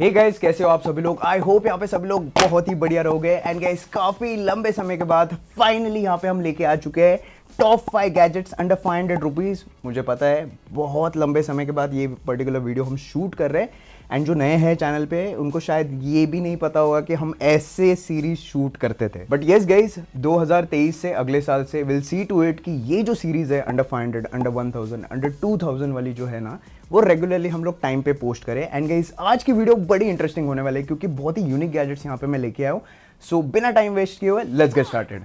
हे hey guys कैसे हो आप सभी लोग आई होप यहाँ पे सभी लोग बहुत ही बढ़िया रहोगे एंड गाइस काफ़ी लंबे समय के बाद फाइनली यहाँ पे हम लेके आ चुके हैं top five gadgets under five hundred rupees मुझे पता है बहुत लंबे समय के बाद ये पर्टिकुलर वीडियो हम शूट कर रहे हैं एंड जो नए हैं चैनल पे उनको शायद ये भी नहीं पता होगा कि हम ऐसे सीरीज शूट करते थे बट येस गाइज 2023 से अगले साल से विल सी टू इट कि ये जो सीरीज है अंडर 500 अंडर 1000 अंडर 2000 वाली जो है ना वो रेगुलरली हम लोग टाइम पे पोस्ट करें एंड गाइज आज की वीडियो बड़ी इंटरेस्टिंग होने वाली है क्योंकि बहुत ही यूनिक गैजेट्स यहाँ पे मैं लेके आया हूँ सो so, बिना टाइम वेस्ट किए हुए let's get started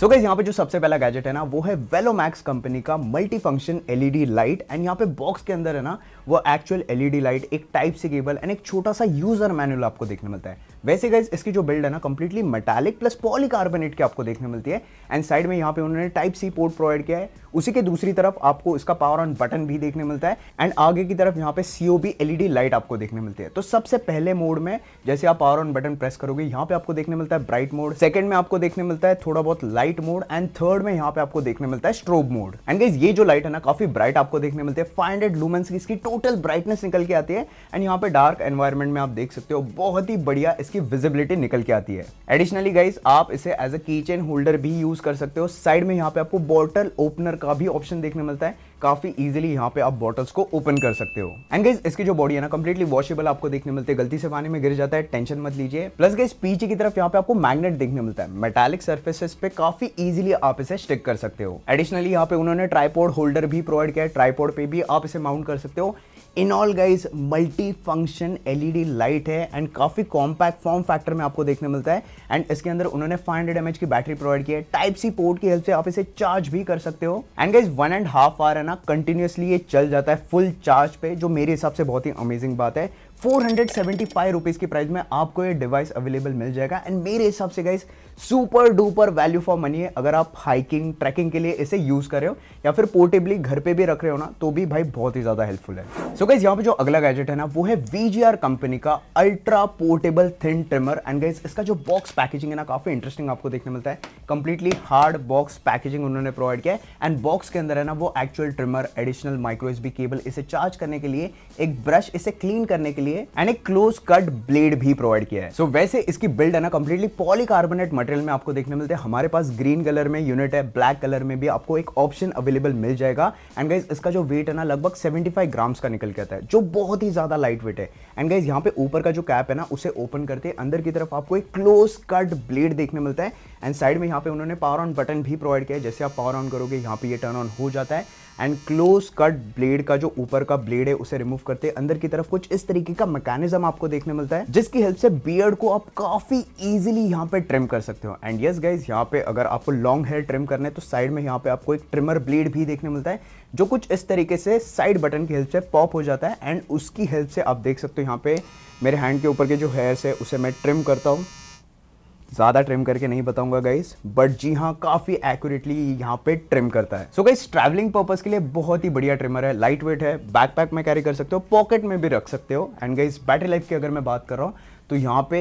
so guys यहाँ पे जो सबसे पहला गैजेट है ना वो है वेलोमैक्स कंपनी का multi function LED light and यहाँ पे बॉक्स के अंदर है ना वो एक्चुअल एलईडी लाइट एक टाइप सी केबल एंड एक छोटा सा यूजर मैनुअल आपको देखने मिलता है वैसे गाइज इसकी जो बिल्ड है ना कंप्लीटली मेटालिक प्लस पॉलीकार्बोनेट की आपको देखने मिलती है एंड साइड में यहाँ पे उन्होंने टाइप सी पोर्ट प्रोवाइड किया है उसी के दूसरी तरफ आपको इसका पावर ऑन बटन भी देखने मिलता है एंड आगे की तरफ यहाँ पे सीओबी एलईडी लाइट आपको देखने मिलती है तो सबसे पहले मोड में जैसे आप पावर ऑन बटन प्रेस करोगे यहाँ पे आपको देखने मिलता है ब्राइट मोड सेकंड में आपको देखने मिलता है थोड़ा बहुत लाइट मोड एंड थर्ड में यहाँ पे आपको देखने मिलता है स्ट्रोब मोड एंड गाइज ये जो लाइट है ना काफी ब्राइट आपको देखने मिलती है फाइव हंड्रेड लूमेंस की इसकी टोटल ब्राइटनेस निकल के आती है एंड यहाँ पे डार्क एनवायरमेंट में आप देख सकते हो बहुत ही बढ़िया इसकी विजिबिलिटी निकल के आती है एडिशनली गाइस आप इसे एज अ की चेन होल्डर भी यूज कर सकते हो साइड में यहाँ पे आपको बॉटल ओपनर का भी ऑप्शन देखने मिलता है काफी इजिली यहाँ पे आप बॉटल्स को ओपन कर सकते हो एंड गाइज इसकी जो बॉडी है ना कम्प्लीटली वॉशेबल आपको देखने मिलते हैं गलती से पानी में गिर जाता है टेंशन मत लीजिए प्लस गाइज पीछे की तरफ यहाँ पे आपको मैग्नेट देखने मिलता है मेटालिक सर्फेसिस पे काफी इजिली आप इसे स्टिक कर सकते हो एडिशनली यहाँ पे उन्होंने ट्राईपोर्ड होल्डर भी प्रोवाइड किया है ट्राईपोर्ड पे भी आप इसे माउंट कर सकते हो in all guys multi function LED light है एंड काफ़ी कॉम्पैक्ट फॉर्म फैक्टर में आपको देखने मिलता है एंड इसके अंदर उन्होंने 500 हंड्रेड की बैटरी प्रोवाइड की है टाइप सी पोर्ट की हेल्प से आप इसे चार्ज भी कर सकते हो and guys one and half hour है ना कंटिन्यूसली ये चल जाता है फुल चार्ज पे जो मेरे हिसाब से बहुत ही अमेजिंग बात है four hundred seventy five rupees की प्राइस में आपको ये डिवाइस अवेलेबल मिल जाएगा एंड मेरे हिसाब से guys super duper value for money है अगर आप हाइकिंग ट्रैकिंग के लिए इसे यूज़ कर रहे हो या फिर पोर्टेबली घर पे भी रख रहे हो ना तो भी भाई बहुत ही ज़्यादा हेल्पफुल है सो so गाइज यहाँ पे जो अगला गैजेट है ना वो है वी कंपनी का ultra portable thin trimmer and guys इसका जो बॉक्स पैकेजिंग है ना काफ़ी इंटरेस्टिंग आपको देखने मिलता है कंप्लीटली हार्ड बॉक्स पैकेजिंग उन्होंने प्रोवाइड किया है एंड बॉक्स के अंदर है ना वो actual trimmer additional micro cable इसे चार्ज करने के लिए एक ब्रश इसे क्लीन करने के लिए लिए एंड एक क्लोज कट ब्लेड भी प्रोवाइड किया है सो so, वैसे इसकी बिल्ड है ना कंप्लीटली पॉलीकार्बोनेट मटेरियल में आपको देखने मिलते हैं हमारे पास ग्रीन कलर में यूनिट है ब्लैक कलर में भी आपको एक ऑप्शन अवेलेबल मिल जाएगा एंड गाइज इसका जो वेट है ना लगभग 75 ग्राम्स का निकल के आता है जो बहुत ही ज्यादा लाइट वेट है एंड गाइज यहाँ पे ऊपर का जो कैप है ना उसे ओपन करते अंदर की तरफ आपको एक क्लोज कट ब्लेड देखने मिलता है एंड साइड में यहाँ पे उन्होंने पावर ऑन बटन भी प्रोवाइड किया है जैसे आप पावर ऑन करोगे यहाँ पे ये टर्न ऑन हो जाता है एंड क्लोज कट ब्लेड का जो ऊपर का ब्लेड है उसे रिमूव करते अंदर की तरफ कुछ इस तरीके का मैकेनिज्म आपको देखने मिलता है जिसकी हेल्प से बियर्ड को आप काफी इजिली यहाँ पे ट्रिम कर सकते हो एंड यस गाइज यहाँ पे अगर आपको लॉन्ग हेयर ट्रिम करना है तो साइड में यहाँ पे आपको एक ट्रिमर ब्लेड भी देखने मिलता है जो कुछ इस तरीके से साइड बटन की हेल्प से पॉप हो जाता है एंड उसकी हेल्प से आप देख सकते हो यहाँ पे मेरे हैंड के ऊपर के जो हेयर्स है उसे मैं ट्रिम करता हूँ ज़्यादा ट्रिम करके नहीं बताऊंगा गाइस बट जी हाँ काफ़ी एक्यूरेटली यहाँ पे ट्रिम करता है सो गाइस ट्रैवलिंग पर्पज़ के लिए बहुत ही बढ़िया ट्रिमर है लाइट वेट है बैकपैक में कैरी कर सकते हो पॉकेट में भी रख सकते हो एंड गाइस बैटरी लाइफ की अगर मैं बात कर रहा हूँ तो यहाँ पे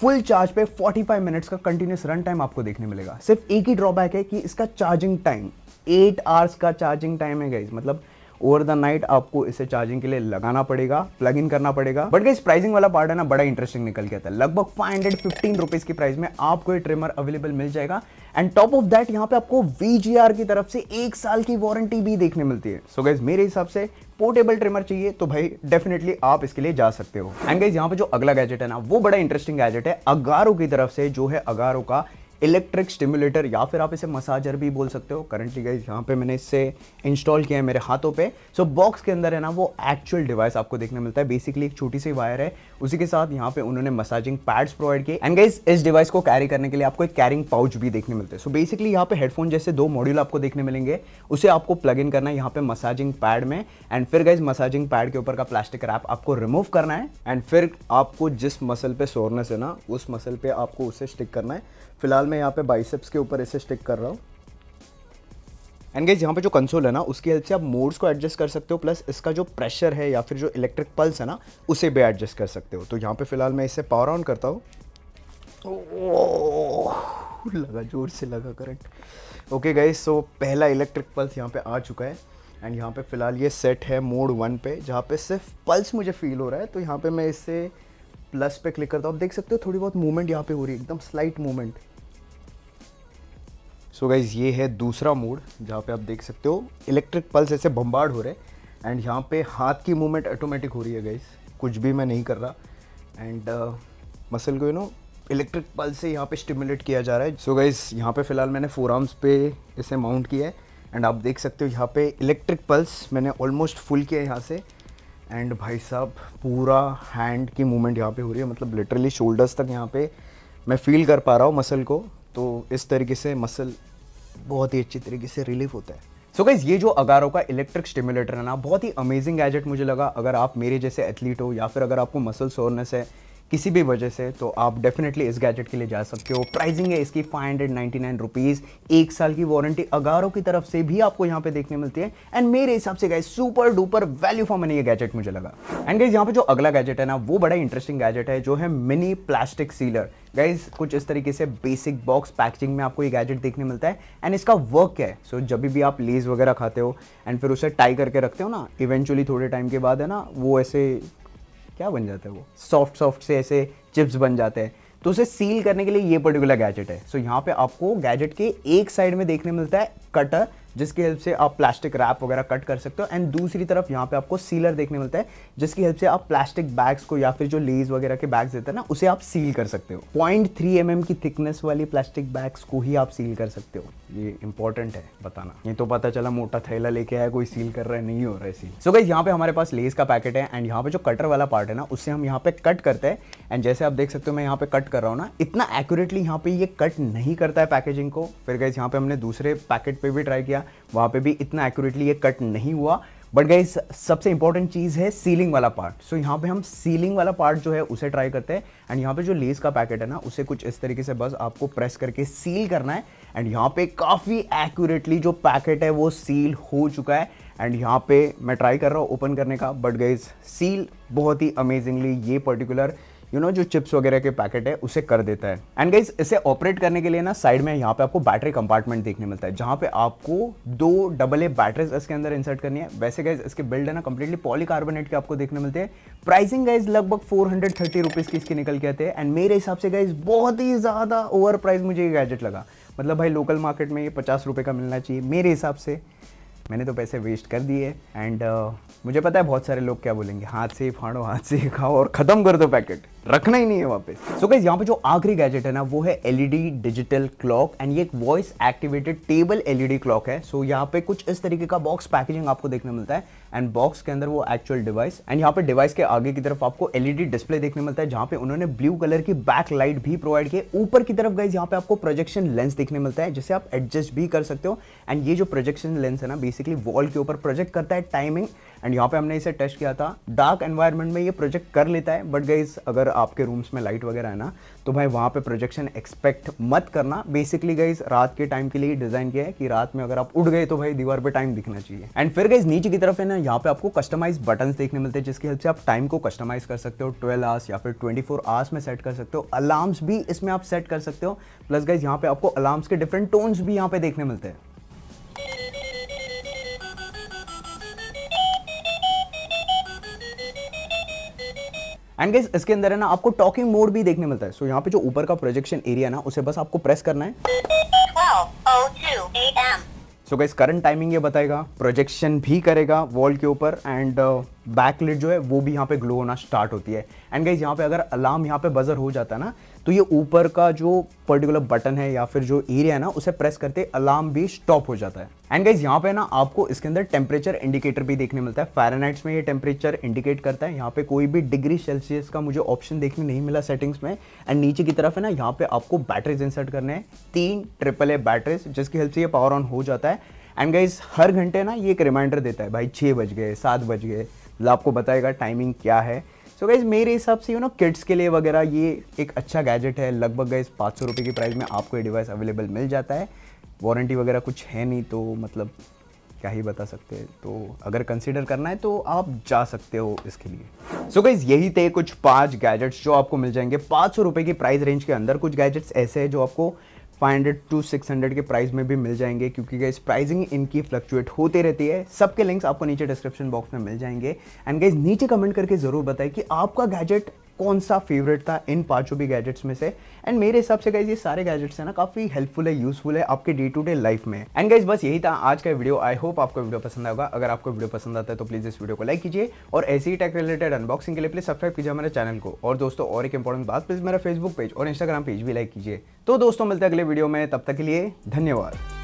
फुल चार्ज पे 45 मिनट्स का कंटिन्यूस रन टाइम आपको देखने मिलेगा सिर्फ एक ही ड्रॉबैक है कि इसका चार्जिंग टाइम एट आवर्स का चार्जिंग टाइम है गाइज मतलब ओवर द नाइट आपको इसे चार्जिंग के लिए लगाना पड़ेगा प्लग इन करना पड़ेगा बट इस प्राइसिंग वाला पार्ट है ना बड़ा इंटरेस्टिंग निकल गया था लगभग फाइव हंड्रेड फिफ्टीन रुपीज की प्राइस में आपको ये ट्रिमर अवेलेबल मिल जाएगा एंड टॉप ऑफ दैट यहाँ पे आपको वीजीआर की तरफ से एक साल की वारंटी भी देखने मिलती है सो so गैस मेरे हिसाब से पोर्टेबल ट्रिमर चाहिए तो भाई डेफिनेटली आप इसके लिए जा सकते हो एंड गैस यहाँ पे जो अगला गैजेट है ना वो बड़ा इंटरेस्टिंग गैजेट है अगारो की तरफ से जो है अगारो का इलेक्ट्रिक स्टिमुलेटर या फिर आप इसे मसाजर भी बोल सकते हो करंटली गाइज यहाँ पे मैंने इससे इंस्टॉल किया है मेरे हाथों पे सो so, बॉक्स के अंदर है ना वो एक्चुअल डिवाइस आपको देखने मिलता है बेसिकली एक छोटी सी वायर है उसी के साथ यहाँ पे उन्होंने मसाजिंग पैड्स प्रोवाइड किए एंड गाइज इस डिवाइस को कैरी करने के लिए आपको एक कैरिंग पाउच भी देखने मिलते हैं सो बेसिकली यहाँ पे हेडफोन जैसे दो मॉड्यूल आपको देखने मिलेंगे उसे आपको प्लग इन करना है यहाँ पे मसाजिंग पैड में एंड फिर गाइज मसाजिंग पैड के ऊपर का प्लास्टिक रैप आपको रिमूव करना है एंड फिर आपको जिस मसल पे सोरनेस है ना उस मसल पे आपको उसे स्टिक करना है फिलहाल मैं यहाँ पे बाइसेप्स के ऊपर ऐसे स्टिक कर रहा हूँ एंड गाइज यहाँ पे जो कंसोल है ना उसकी हेल्प से आप मोड्स को एडजस्ट कर सकते हो प्लस इसका जो प्रेशर है या फिर जो इलेक्ट्रिक पल्स है ना उसे भी एडजस्ट कर सकते हो तो यहाँ पे फिलहाल मैं इसे पावर ऑन करता हूँ लगा जोर से लगा करंट ओके गाइज सो पहला इलेक्ट्रिक पल्स यहाँ पे आ चुका है एंड यहाँ पे फ़िलहाल ये सेट है मोड वन पे जहाँ पे सिर्फ पल्स मुझे फील हो रहा है तो यहाँ पे मैं इसे प्लस पे क्लिक करता हूँ आप देख सकते हो थोड़ी बहुत मूवमेंट यहाँ पे हो रही है एकदम स्लाइट मूवमेंट सो गाइज ये है दूसरा मोड जहाँ पे आप देख सकते हो इलेक्ट्रिक पल्स ऐसे बम्बार्ड हो रहे हैं एंड यहाँ पे हाथ की मूवमेंट ऑटोमेटिक हो रही है गाइज कुछ भी मैं नहीं कर रहा एंड मसल uh, को यू नो इलेक्ट्रिक पल्स से यहाँ पे स्टिमुलेट किया जा रहा है सो गाइज यहाँ पे फिलहाल मैंने फोर आर्म्स पे इसे माउंट किया है एंड आप देख सकते हो यहाँ पे इलेक्ट्रिक पल्स मैंने ऑलमोस्ट फुल किया है यहाँ से एंड भाई साहब पूरा हैंड की मूवमेंट यहाँ पे हो रही है मतलब लिटरली शोल्डर्स तक यहाँ पे मैं फील कर पा रहा हूँ मसल को तो इस तरीके से मसल बहुत ही अच्छी तरीके से रिलीफ होता है सो so गाइज ये जो अगारों का इलेक्ट्रिक स्टिमुलेटर है ना बहुत ही अमेजिंग गैजेट मुझे लगा अगर आप मेरे जैसे एथलीट हो या फिर अगर आपको मसल सोरनेस है किसी भी वजह से तो आप डेफिनेटली इस गैजेट के लिए जा सकते हो प्राइसिंग है इसकी five hundred ninety nine rupees एक साल की वारंटी अगारों की तरफ से भी आपको यहाँ पे देखने मिलती है एंड मेरे हिसाब से guys super duper value for money ये गैजेट मुझे लगा एंड गाइज यहाँ पे जो अगला गैजेट है ना वो बड़ा इंटरेस्टिंग गैजेट है जो है मिनी प्लास्टिक सीलर गाइज कुछ इस तरीके से बेसिक बॉक्स पैकेजिंग में आपको ये गैजेट देखने मिलता है एंड इसका वर्क क्या है सो so, जब भी आप लेज वगैरह खाते हो एंड फिर उसे टाई करके रखते हो ना इवेंचुअली थोड़े टाइम के बाद है ना वो ऐसे क्या बन जाता है वो सॉफ्ट सॉफ्ट से ऐसे चिप्स बन जाते हैं तो उसे सील करने के लिए ये पर्टिकुलर गैजेट है सो so, यहाँ पे आपको गैजेट के एक साइड में देखने मिलता है कटर जिसकी हेल्प से आप प्लास्टिक रैप वगैरह कट कर सकते हो एंड दूसरी तरफ यहाँ पे आपको सीलर देखने मिलता है जिसकी हेल्प से आप प्लास्टिक बैग्स को या फिर जो लेज वगैरह के बैग्स देते हैं ना उसे आप सील कर सकते हो पॉइंट थ्री एम की थिकनेस वाली प्लास्टिक बैग्स को ही आप सील कर सकते हो ये इंपॉर्टेंट है बताना ये तो पता चला मोटा थैला लेके आया कोई सील कर रहा है नहीं हो रहा है सील सो गई यहाँ पे हमारे पास लेस का पैकेट है एंड यहाँ पे जो कटर वाला पार्ट है ना उससे हम यहाँ पे कट करते हैं एंड जैसे आप देख सकते हो मैं यहाँ पे कट कर रहा हूँ ना इतना एक्यूरेटली यहाँ पे ये कट नहीं करता है पैकेजिंग को फिर गई यहाँ पे हमने दूसरे पैकेट पर भी ट्राई किया वहाँ पे भी इतना एक्यूरेटली ये कट नहीं हुआ बट गई सबसे इंपॉर्टेंट चीज़ है सीलिंग वाला पार्ट सो so, यहाँ पे हम सीलिंग वाला पार्ट जो है उसे ट्राई करते हैं एंड यहाँ पे जो लेस का पैकेट है ना उसे कुछ इस तरीके से बस आपको प्रेस करके सील करना है एंड यहाँ पे काफ़ी एक्यूरेटली जो पैकेट है वो सील हो चुका है एंड यहाँ पे मैं ट्राई कर रहा हूँ ओपन करने का बट गई सील बहुत ही अमेजिंगली ये particular you you know know, जो चिप्स वगैरह के पैकेट है उसे कर देता है एंड गाइज इसे ऑपरेट करने के लिए ना साइड में यहाँ पे आपको बैटरी कंपार्टमेंट देखने मिलता है जहाँ पे आपको दो डबल ए बैटरीज इसके अंदर इंसर्ट करनी है वैसे गाइज इसके बिल्ड है ना कंप्लीटली पॉलीकार्बोनेट के आपको देखने मिलते हैं प्राइसिंग गाइज लगभग फोर हंड्रेड थर्टी रुपीज़ की इसकी निकल के आते हैं एंड मेरे हिसाब से गाइज बहुत ही ज़्यादा ओवर प्राइस मुझे ये गैजेट लगा मतलब भाई लोकल मार्केट में ये पचास रुपये का मिलना चाहिए मेरे हिसाब से मैंने तो पैसे वेस्ट कर दिए एंड uh, मुझे पता है बहुत सारे लोग क्या बोलेंगे हाथ से ही फाड़ो हाथ से ही खाओ और ख़त्म कर दो पैकेट रखना ही नहीं है वापस सो गाइज यहाँ पे जो आखिरी गैजेट है ना वो है एलईडी डिजिटल क्लॉक एंड ये एक voice activated table LED clock है सो so, यहाँ पे कुछ इस तरीके का बॉक्स पैकेजिंग आपको देखने मिलता है एंड बॉक्स के अंदर वो एक्चुअल डिवाइस एंड यहाँ पे डिवाइस के आगे की तरफ आपको एलईडी डिस्प्ले e देखने मिलता है जहां पे उन्होंने ब्लू कलर की बैक लाइट भी प्रोवाइड किए ऊपर की तरफ गाइज यहाँ पे आपको प्रोजेक्शन लेंस देखने मिलता है जिसे आप एडजस्ट भी कर सकते हो एंड ये जो प्रोजेक्शन लेंस है ना बेसिकली वॉल के ऊपर प्रोजेक्ट करता है टाइमिंग एंड यहाँ पे हमने इसे टेस्ट किया था डार्क एनवायरनमेंट में ये प्रोजेक्ट कर लेता है बट गाइज अगर आपके रूम्स में लाइट वगैरह है ना तो भाई वहाँ पे प्रोजेक्शन एक्सपेक्ट मत करना बेसिकली गाइज रात के टाइम के लिए डिज़ाइन किया है कि रात में अगर आप उठ गए तो भाई दीवार पर टाइम दिखना चाहिए एंड फिर गाइज नीचे की तरफ है ना यहाँ पे आपको कस्टमाइज बटन देखने मिलते हैं जिसकी हेल्प से आप टाइम को कस्टमाइज कर सकते हो ट्वेल्व आवर्स या फिर ट्वेंटी फोर आवर्स में सेट कर सकते हो अलार्म्स भी इसमें आप सेट कर सकते हो प्लस गाइज यहाँ पे आपको अलार्म्स के डिफरेंट टोन्स भी यहाँ पे देखने मिलते हैं एंड गाइस इसके अंदर है ना आपको टॉकिंग मोड भी देखने मिलता है सो so, यहाँ पे जो ऊपर का प्रोजेक्शन एरिया ना उसे बस आपको प्रेस करना है सो गाइस करंट टाइमिंग ये बताएगा प्रोजेक्शन भी करेगा वॉल के ऊपर एंड बैकलिट जो है वो भी यहाँ पे ग्लो होना स्टार्ट होती है एंड गाइज यहाँ पे अगर अलार्म यहाँ पे बजर हो जाता है ना तो ये ऊपर का जो पर्टिकुलर बटन है या फिर जो एरिया है ना उसे प्रेस करते अलार्म भी स्टॉप हो जाता है एंड गाइज यहाँ पे ना आपको इसके अंदर टेम्परेचर इंडिकेटर भी देखने मिलता है फायरनाइट्स में ये टेम्परेचर इंडिकेट करता है यहाँ पे कोई भी डिग्री सेल्सियस का मुझे ऑप्शन देखने नहीं मिला सेटिंग्स में एंड नीचे की तरफ है ना यहाँ पे आपको बैटरीज इंसर्ट करने हैं तीन ट्रिपल ए बैटरीज जिसकी हेल्प से ये पावर ऑन हो जाता है एंड गाइज हर घंटे ना ये एक रिमाइंडर देता है भाई छः बज गए सात बज गए मतलब आपको बताएगा टाइमिंग क्या है सो so गाइज़ मेरे हिसाब से यू नो किड्स के लिए वगैरह ये एक अच्छा गैजेट है लगभग गए पाँच सौ रुपये की प्राइस में आपको ये डिवाइस अवेलेबल मिल जाता है वारंटी वगैरह कुछ है नहीं तो मतलब क्या ही बता सकते हैं तो अगर कंसिडर करना है तो आप जा सकते हो इसके लिए सो so गाइज यही थे कुछ पाँच गैजेट्स जो आपको मिल जाएंगे पाँच सौ रुपये की प्राइस रेंज के अंदर कुछ गैजेट्स ऐसे हैं जो आपको 500 टू 600 के प्राइस में भी मिल जाएंगे क्योंकि गाइज प्राइसिंग इनकी फ्लक्चुएट होते रहती है सबके लिंक्स आपको नीचे डिस्क्रिप्शन बॉक्स में मिल जाएंगे एंड गाइज नीचे कमेंट करके ज़रूर बताएं कि आपका गैजेट कौन सा फेवरेट था इन पांचों भी गैजेट्स में से एंड मेरे हिसाब से गाइज ये सारे गैजेट्स हैं ना काफ़ी हेल्पफुल है यूजफुल है आपके डे टू डे लाइफ में एंड गाइज बस यही था आज का वीडियो आई होप आपको वीडियो पसंद आएगा अगर आपको वीडियो पसंद आता है तो प्लीज़ इस वीडियो को लाइक कीजिए और ऐसे ही टेक रिलेटेड अनबॉक्सिंग के लिए प्लीज़ सब्सक्राइब कीजिए हमारे चैनल को और दोस्तों और एक इंपॉर्टेंट बात प्लीज़ मेरा फेसबुक पेज और इंस्टाग्राम पेज भी लाइक कीजिए तो दोस्तों मिलते हैं अगले वीडियो में तब तक के लिए धन्यवाद